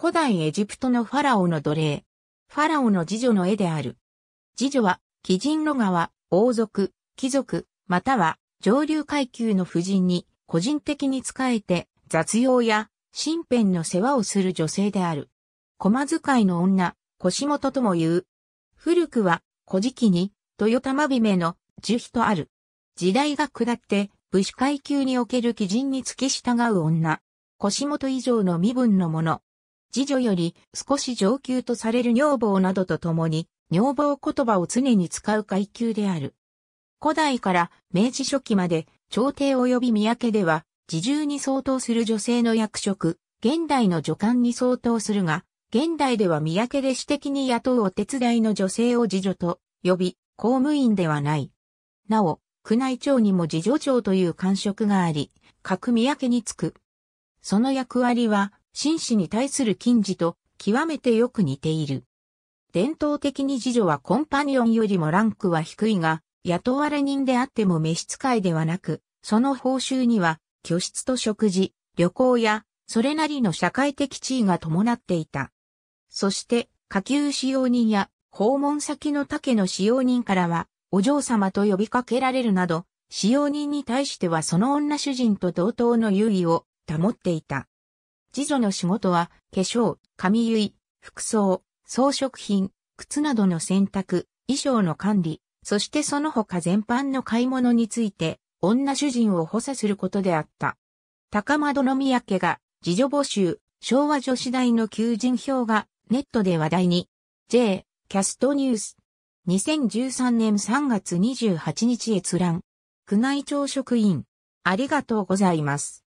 古代エジプトのファラオの奴隷。ファラオの次女の絵である。次女は、貴人の側、王族、貴族、または上流階級の婦人に個人的に仕えて雑用や身辺の世話をする女性である。駒使いの女、腰元とも言う。古くは、古事記に、豊玉姫の樹皮とある。時代が下って、武士階級における貴人に付き従う女。腰元以上の身分の者、次女より少し上級とされる女房などと共に、女房言葉を常に使う階級である。古代から明治初期まで、朝廷及び三宅では、自重に相当する女性の役職、現代の女官に相当するが、現代では三宅で私的に雇うお手伝いの女性を自女と呼び、公務員ではない。なお、宮内庁にも自女長という官職があり、各三宅につく。その役割は、紳士に対する禁止と極めてよく似ている。伝統的に次女はコンパニオンよりもランクは低いが、雇われ人であっても召使いではなく、その報酬には、居室と食事、旅行や、それなりの社会的地位が伴っていた。そして、下級使用人や、訪問先の竹の使用人からは、お嬢様と呼びかけられるなど、使用人に対してはその女主人と同等の優位を保っていた。次女の仕事は、化粧、髪結い、服装、装飾品、靴などの洗濯、衣装の管理、そしてその他全般の買い物について、女主人を補佐することであった。高の宮家が、次女募集、昭和女子大の求人票が、ネットで話題に。J、キャストニュース。2013年3月28日閲覧。宮内庁職員。ありがとうございます。